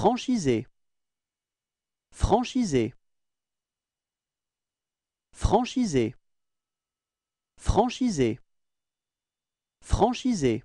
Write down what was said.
franchisez franchisez franchisez franchisez franchisé